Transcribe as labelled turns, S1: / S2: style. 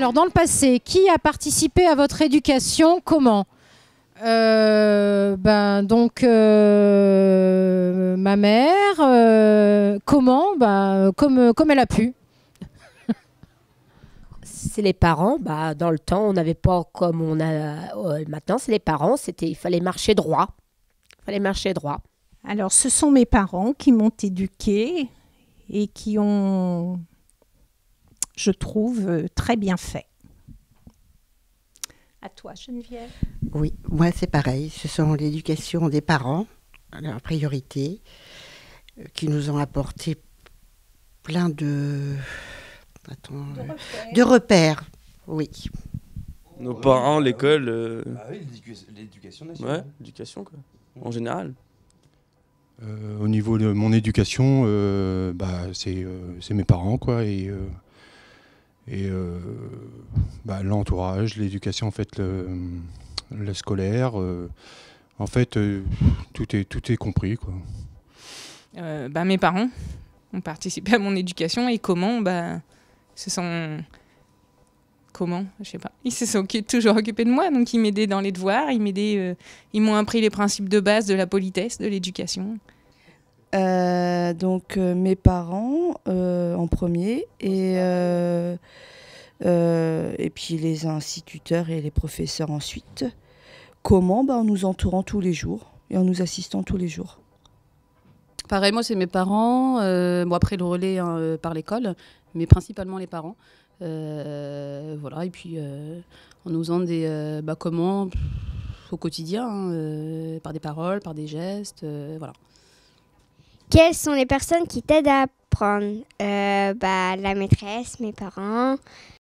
S1: Alors, dans le passé, qui a participé à votre éducation Comment euh, ben donc euh, ma mère euh, comment ben, comme comme elle a pu c'est les parents bah dans le temps on n'avait pas comme on a maintenant c'est les parents c'était il fallait marcher droit
S2: il fallait marcher droit alors ce sont mes parents qui m'ont éduquée et qui ont je trouve euh, très bien fait.
S1: À toi, Geneviève.
S3: Oui, moi c'est pareil. Ce sont l'éducation des parents, leur priorité, euh, qui nous ont apporté plein de, euh, de, repères. Oui. Nos parents, l'école. Ah oui, l'éducation nationale. l'éducation, quoi, en général.
S4: au niveau de mon éducation, bah, c'est mes parents, quoi. Et et euh, bah, l'entourage, l'éducation en fait, le, scolaire, euh, en fait, euh, tout, est, tout est compris. Quoi.
S2: Bah, mes parents ont participé à mon éducation et comment bah, se sont... Comment Je sais pas. Ils se sont toujours occupés de moi, donc ils m'aidaient dans les devoirs, ils ils m'ont appris les principes de base de la politesse, de l'éducation
S5: donc euh, mes parents euh, en premier et, euh, et puis les instituteurs et les professeurs ensuite. Comment ben, En nous entourant tous les jours et en nous assistant tous les jours. Pareil, moi, c'est mes parents. après, le relais hein, par l'école, mais principalement les parents. voilà, et puis en nous faisant des bah, comment au quotidien, hein, par des paroles, par des gestes. voilà. Quelles sont les personnes qui t'aident à
S2: apprendre euh, bah, La maîtresse, mes parents,